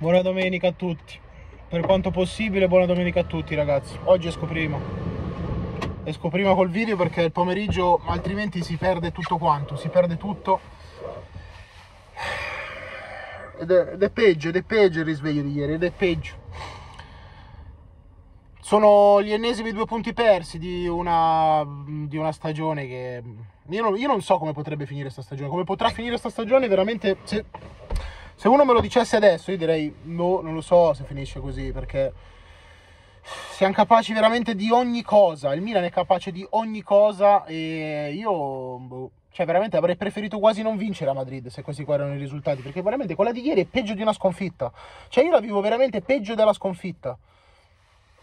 buona domenica a tutti per quanto possibile buona domenica a tutti ragazzi oggi esco prima esco prima col video perché il pomeriggio altrimenti si perde tutto quanto si perde tutto ed è, ed è peggio ed è peggio il risveglio di ieri ed è peggio sono gli ennesimi due punti persi di una, di una stagione che io non, io non so come potrebbe finire questa stagione come potrà finire questa stagione veramente se se uno me lo dicesse adesso, io direi no, boh, non lo so se finisce così, perché siamo capaci veramente di ogni cosa. Il Milan è capace di ogni cosa e io... Boh, cioè, veramente avrei preferito quasi non vincere a Madrid se questi qua erano i risultati, perché veramente quella di ieri è peggio di una sconfitta. Cioè, io la vivo veramente peggio della sconfitta.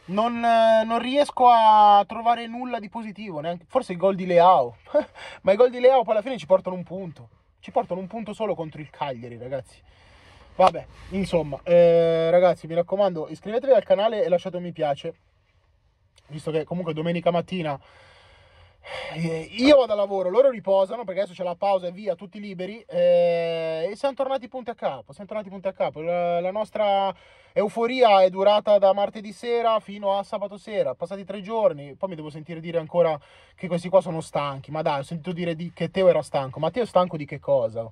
Non, non, riesco a trovare nulla di positivo, neanche, forse il gol di Leao, ma i gol di Leao poi alla fine ci portano un punto, ci portano un punto solo contro il Cagliari ragazzi, Vabbè, insomma, eh, ragazzi, mi raccomando, iscrivetevi al canale e lasciate un mi piace. Visto che comunque domenica mattina eh, io vado a lavoro, loro riposano perché adesso c'è la pausa e via, tutti liberi. Eh, e siamo tornati punti a capo. Siamo tornati punti a capo. La, la nostra euforia è durata da martedì sera fino a sabato sera. Passati tre giorni. Poi mi devo sentire dire ancora che questi qua sono stanchi. Ma dai, ho sentito dire di che Teo era stanco. Ma Teo è stanco di che cosa?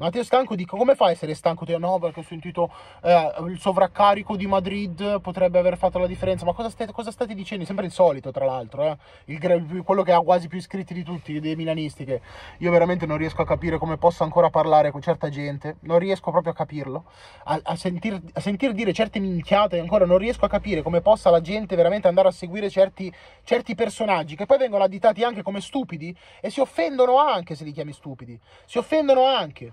Ma te Stanco dico come fa a essere stanco? No, perché ho sentito eh, il sovraccarico di Madrid potrebbe aver fatto la differenza. Ma cosa state, cosa state dicendo? Sempre il solito, tra l'altro, eh? il, quello che ha quasi più iscritti di tutti, dei milanisti, che io veramente non riesco a capire come possa ancora parlare con certa gente. Non riesco proprio a capirlo. A, a, sentir, a sentir, dire certe minchiate ancora non riesco a capire come possa la gente veramente andare a seguire certi, certi personaggi che poi vengono additati anche come stupidi e si offendono anche se li chiami stupidi. Si offendono anche.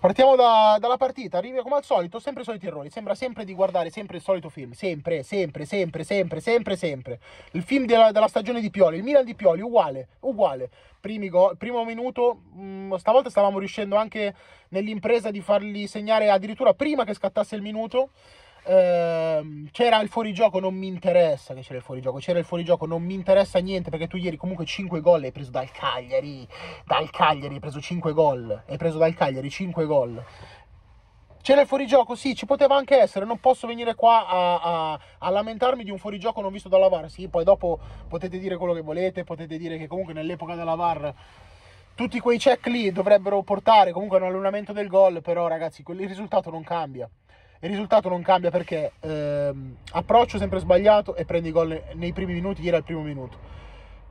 Partiamo da, dalla partita, arriva come al solito, sempre i soliti errori, sembra sempre di guardare sempre il solito film, sempre, sempre, sempre, sempre, sempre, sempre. Il film della, della stagione di Pioli, il Milan di Pioli, uguale, uguale. Go, primo minuto, mh, mm, stavolta stavamo riuscendo anche nell'impresa di farli segnare addirittura prima che scattasse il minuto. Ehm, c'era il fuorigioco, non mi interessa che c'era il fuorigioco, c'era il fuorigioco, non mi interessa niente perché tu ieri comunque 5 gol hai preso dal Cagliari, dal Cagliari hai preso 5 gol, hai preso dal Cagliari 5 gol. C'era il fuorigioco, sì, ci poteva anche essere, non posso venire qua a, a, a lamentarmi di un fuorigioco non visto dalla VAR, sì, poi dopo potete dire quello che volete, potete dire che comunque nell'epoca della VAR tutti quei check lì dovrebbero portare comunque a un allenamento del gol, però ragazzi, il risultato non cambia. Il risultato non cambia perché ehm, approccio sempre sbagliato e prendi gol nei primi minuti, ieri al primo minuto.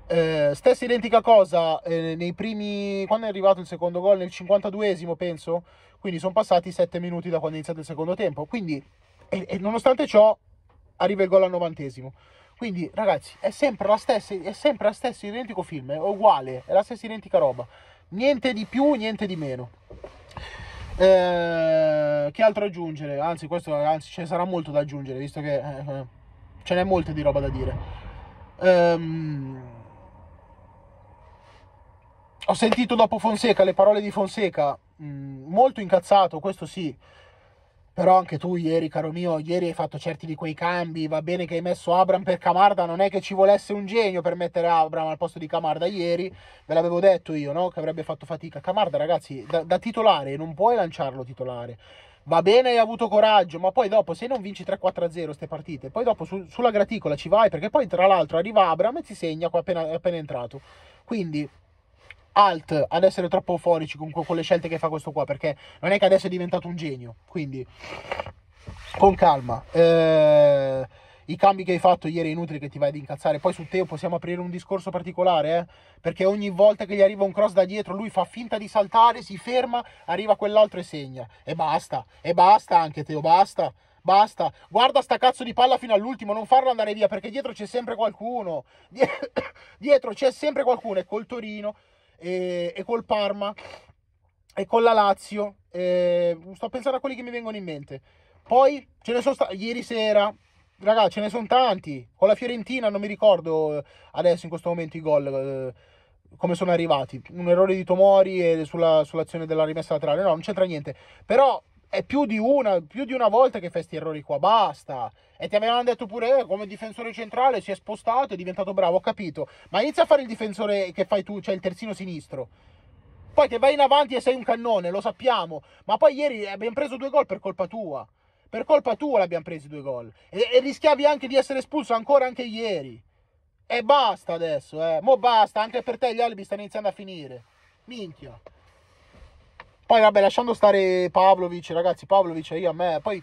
Eh, stessa identica cosa eh, nei primi quando è arrivato il secondo gol nel 52esimo penso quindi sono passati 7 minuti da quando è iniziato il secondo tempo quindi e, e nonostante ciò arriva il gol al 90esimo quindi ragazzi è sempre la stessa è sempre la stessa identico film è uguale è la stessa identica roba niente di più niente di meno eh, che altro aggiungere? Anzi, questo, anzi, ce ne sarà molto da aggiungere, visto che eh, eh ce n'è molta di roba da dire. Um, ho sentito dopo Fonseca le parole di Fonseca, mh, mm, molto incazzato, questo sì, però anche tu ieri, caro mio, ieri hai fatto certi di quei cambi, va bene che hai messo Abram per Camarda, non è che ci volesse un genio per mettere Abram al posto di Camarda ieri, ve l'avevo detto io, no? Che avrebbe fatto fatica. Camarda, ragazzi, da, da titolare non puoi lanciarlo titolare va bene, hai avuto coraggio, ma poi dopo se non vinci 3-4-0 queste partite, poi dopo su, sulla graticola ci vai, perché poi tra l'altro arriva Abram e ti segna appena, appena entrato. Quindi alt ad essere troppo euforici con, con le scelte che fa questo qua, perché non è che adesso è diventato un genio, quindi con calma. Eh, I cambi che hai fatto ieri è inutile che ti vai ad incazzare. Poi su Teo possiamo aprire un discorso particolare, eh? perché ogni volta che gli arriva un cross da dietro, lui fa finta di saltare, si ferma, arriva quell'altro e segna. E basta, e basta anche Teo, basta. Basta, guarda sta cazzo di palla fino all'ultimo, non farlo andare via perché dietro c'è sempre qualcuno. dietro c'è sempre qualcuno e col Torino e, e col Parma e con la Lazio. E sto pensando a quelli che mi vengono in mente. Poi ce ne sono stati ieri sera. ragazzi, ce ne sono tanti. Con la Fiorentina non mi ricordo eh, adesso in questo momento i gol eh, come sono arrivati. Un errore di Tomori e sulla, sull'azione della rimessa laterale. No, non c'entra niente. Però è più di, una, più di una, volta che fai questi errori qua, basta. E ti avevano detto pure, eh, come difensore centrale si è spostato, è diventato bravo, ho capito. Ma inizia a fare il difensore che fai tu, cioè il terzino sinistro. Poi che vai in avanti e sei un cannone, lo sappiamo. Ma poi ieri abbiamo preso due gol per colpa tua. Per colpa tua l'abbiamo presi due gol. E, e rischiavi anche di essere espulso ancora anche ieri. E basta adesso, eh. Mo basta, anche per te gli albi stanno iniziando a finire. Minchia. Poi vabbè, lasciando stare Pavlovic, ragazzi, Pavlovic io a me, poi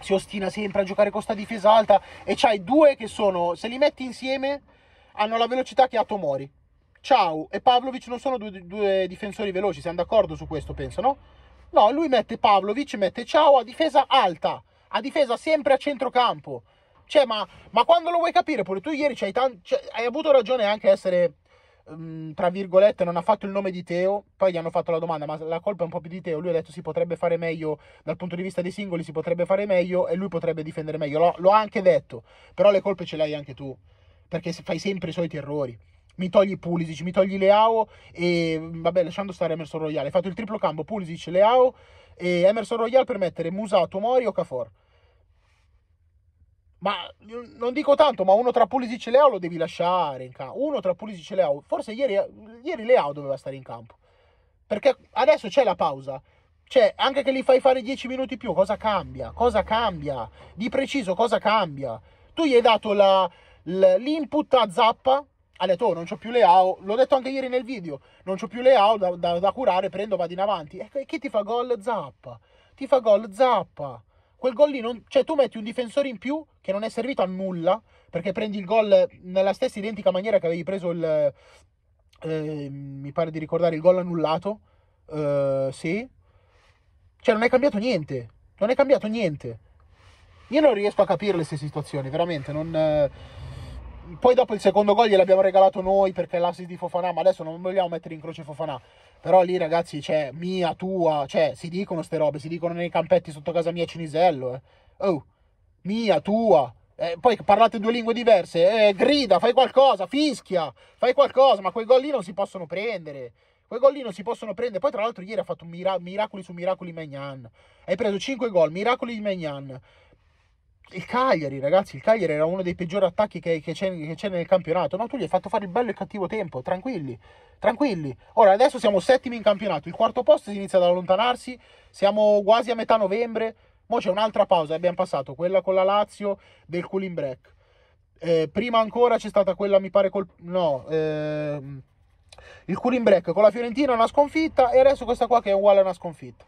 si ostina sempre a giocare con sta difesa alta e c'hai due che sono, se li metti insieme, hanno la velocità che ha Tomori. Ciao e Pavlovic non sono due, due difensori veloci, siamo d'accordo su questo, penso, no? No, lui mette Pavlovic, mette Ciao a difesa alta, a difesa sempre a centrocampo. Cioè, ma, ma quando lo vuoi capire, pure tu ieri hai, tanti, cioè, hai avuto ragione anche a essere Ehm, tra virgolette, non ha fatto il nome di Teo. Poi gli hanno fatto la domanda, ma la colpa è un po' più di Teo. Lui ha detto si potrebbe fare meglio dal punto di vista dei singoli, si potrebbe fare meglio e lui potrebbe difendere meglio. Lo, lo ha anche detto, però le colpe ce le hai anche tu, perché fai sempre i soliti errori mi togli Pulisic, mi togli Leao e vabbè lasciando stare Emerson Royale, hai fatto il triplo campo Pulisic, Leao e Emerson Royale per mettere Musa Tomori o Cafor ma non dico tanto, ma uno tra Pulisic e Leao lo devi lasciare in campo. Uno tra Pulisic e Leao. Forse ieri, ieri Leao doveva stare in campo. Perché adesso c'è la pausa. Cioè, anche che li fai fare 10 minuti più, cosa cambia? Cosa cambia? Di preciso, cosa cambia? Tu gli hai dato la, l'input a Zappa. Ha detto, oh, non c'ho più Leao. L'ho detto anche ieri nel video. Non c'ho più Leao da, da, da curare, prendo, vado in avanti. E chi ti fa gol Zappa? Ti fa gol Zappa quel gol lì non... cioè tu metti un difensore in più che non è servito a nulla perché prendi il gol nella stessa identica maniera che avevi preso il eh, mi pare di ricordare il gol annullato uh, sì cioè non è cambiato niente non è cambiato niente io non riesco a capire queste situazioni veramente non eh poi dopo il secondo gol gliel'abbiamo regalato noi perché l'assist di Fofanà, ma adesso non vogliamo mettere in croce Fofanà. Però lì ragazzi, cioè, mia, tua, cioè, si dicono ste robe, si dicono nei campetti sotto casa mia Cinisello, eh. Oh, mia, tua. Eh, poi parlate due lingue diverse, eh, grida, fai qualcosa, fischia, fai qualcosa, ma quei gol lì non si possono prendere. Quei gol lì non si possono prendere. Poi tra l'altro ieri ha fatto mira- miracoli su miracoli Magnan. Hai preso 5 gol, miracoli di Magnan il Cagliari, ragazzi, il Cagliari era uno dei peggiori attacchi che, che, c'è, che, c'è, nel campionato. No, tu gli hai fatto fare il bello e il cattivo tempo, tranquilli, tranquilli. Ora, adesso siamo settimi in campionato, il quarto posto si inizia ad allontanarsi, siamo quasi a metà novembre. ora c'è un'altra pausa, abbiamo passato quella con la Lazio del cooling break. Eh, prima ancora c'è stata quella, mi pare, col... No, ehm, il cooling break con la Fiorentina, una sconfitta, e adesso questa qua che è uguale a una sconfitta.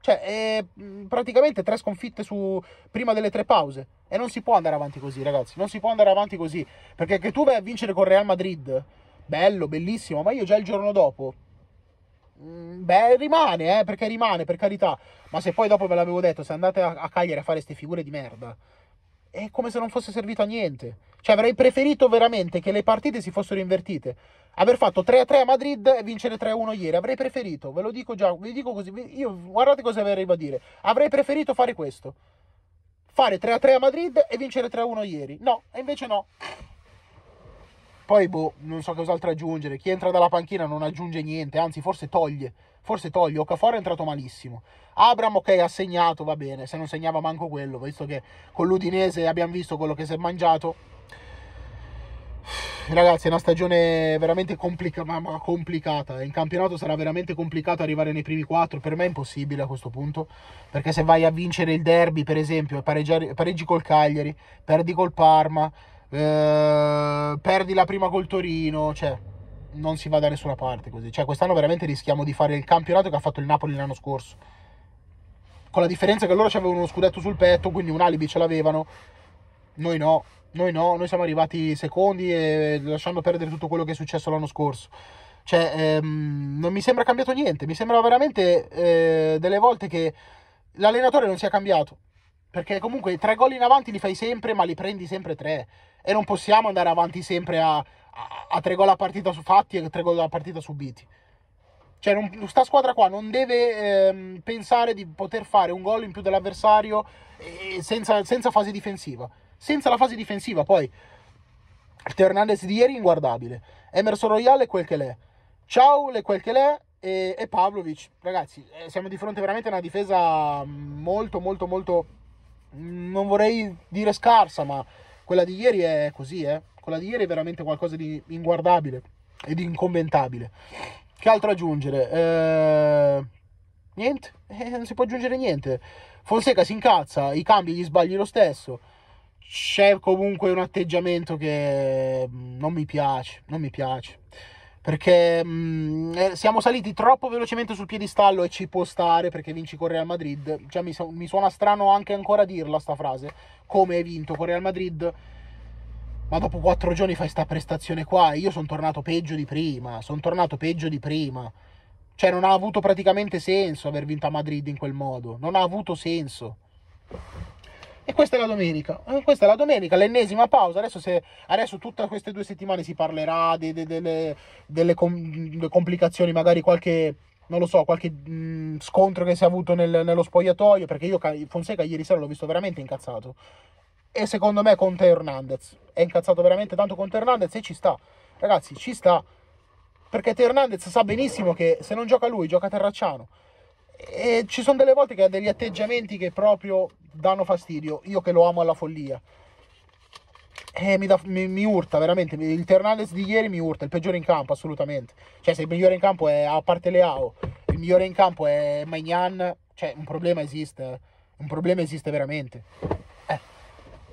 Cioè, è eh, praticamente tre sconfitte su prima delle tre pause. E non si può andare avanti così, ragazzi. Non si può andare avanti così. Perché che tu vai a vincere con Real Madrid, bello, bellissimo, ma io già il giorno dopo. Beh, rimane, eh, perché rimane, per carità. Ma se poi dopo ve l'avevo detto, se andate a, a Cagliari a fare queste figure di merda, è come se non fosse servito a niente. Cioè avrei preferito veramente che le partite si fossero invertite. Aver fatto 3-3 a Madrid e vincere 3-1 ieri, avrei preferito, ve lo dico già, vi dico così, io, guardate cosa avrei da dire. Avrei preferito fare questo. Fare 3-3 a Madrid e vincere 3-1 ieri. No, e invece no. Poi boh, non so cos'altro aggiungere. Chi entra dalla panchina non aggiunge niente, anzi forse toglie forse toglie, Okafor è entrato malissimo. Abram ok ha segnato, va bene, se non segnava manco quello, visto che con l'Udinese abbiamo visto quello che si è mangiato. Ragazzi, è una stagione veramente complica- complicata. In campionato sarà veramente complicato arrivare nei primi quattro. Per me è impossibile a questo punto. Perché se vai a vincere il derby, per esempio, pareggi col Cagliari, perdi col Parma, eh, perdi la prima col Torino, cioè non si va da nessuna parte così. Cioè, quest'anno veramente rischiamo di fare il campionato che ha fatto il Napoli l'anno scorso. Con la differenza che loro avevano uno scudetto sul petto, quindi un alibi ce l'avevano. Noi no, noi no, noi siamo arrivati secondi e lasciando perdere tutto quello che è successo l'anno scorso. Cioè, ehm, non mi sembra cambiato niente, mi sembra veramente eh, delle volte che l'allenatore non sia cambiato. Perché comunque tre gol in avanti li fai sempre, ma li prendi sempre tre. E non possiamo andare avanti sempre a, ha tre gol a partita su fatti e tre gol a partita subiti. Cioè, non, questa squadra qua non deve ehm, pensare di poter fare un gol in più dell'avversario eh, senza, senza, fase difensiva. Senza la fase difensiva, poi. Il Hernandez di ieri inguardabile. Emerson Royale quel che l'è. Ciao è quel che l'è. E, e Pavlovic, ragazzi, eh, siamo di fronte veramente a una difesa mm, molto, molto, molto. Non vorrei dire scarsa, ma quella di ieri è così, eh quella di ieri è veramente qualcosa di inguardabile ed incommentabile. Che altro aggiungere? Eh, niente, eh, non si può aggiungere niente. Fonseca si incazza, i cambi gli sbagli lo stesso. C'è comunque un atteggiamento che mm, non mi piace, non mi piace. Perché mh, mm, eh, siamo saliti troppo velocemente sul piedistallo e ci può stare perché vinci con Real Madrid. Cioè, mi, mi suona strano anche ancora dirla sta frase, come hai vinto con Real Madrid ma dopo quattro giorni fai sta prestazione qua e io sono tornato peggio di prima, sono tornato peggio di prima. Cioè non ha avuto praticamente senso aver vinto a Madrid in quel modo, non ha avuto senso. E questa è la domenica, questa è la domenica, l'ennesima pausa, adesso, se, adesso tutte queste due settimane si parlerà de, de, delle, delle com, complicazioni, magari qualche, non lo so, qualche mh, mm, scontro che si è avuto nel, nello spogliatoio, perché io Fonseca ieri sera l'ho visto veramente incazzato e secondo me Conte Hernandez. È incazzato veramente tanto Conte Hernandez e ci sta. Ragazzi, ci sta. Perché Teo Hernandez sa benissimo che se non gioca lui, gioca Terracciano. E ci sono delle volte che ha degli atteggiamenti che proprio danno fastidio. Io che lo amo alla follia. Eh, mi, da, mi, mi, urta veramente. Il Ternales di ieri mi urta. Il peggiore in campo, assolutamente. Cioè, se il migliore in campo è a parte Leao, il migliore in campo è Magnan. Cioè, un problema esiste. Eh. Un problema esiste veramente.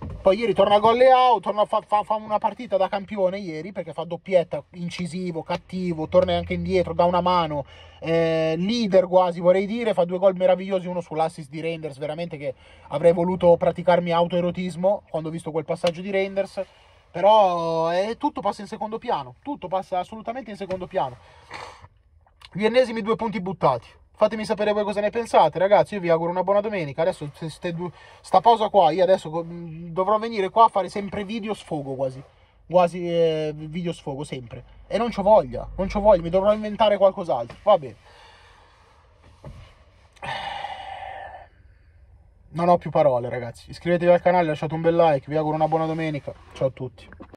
Poi ieri torna a gol Leao, fa, fa, fa, una partita da campione ieri perché fa doppietta, incisivo, cattivo, torna anche indietro, dà una mano, eh, leader quasi vorrei dire, fa due gol meravigliosi, uno sull'assist di Renders, veramente che avrei voluto praticarmi autoerotismo quando ho visto quel passaggio di Renders, però eh, tutto passa in secondo piano, tutto passa assolutamente in secondo piano. Gli ennesimi due punti buttati. Fatemi sapere voi cosa ne pensate, ragazzi. Io vi auguro una buona domenica. Adesso sta pausa qua, io adesso dovrò venire qua a fare sempre video sfogo quasi. Quasi eh, video sfogo sempre. E non ho voglia, non ho voglia, mi dovrò inventare qualcos'altro. Va bene. Non ho più parole, ragazzi. Iscrivetevi al canale, lasciate un bel like. Vi auguro una buona domenica. Ciao a tutti.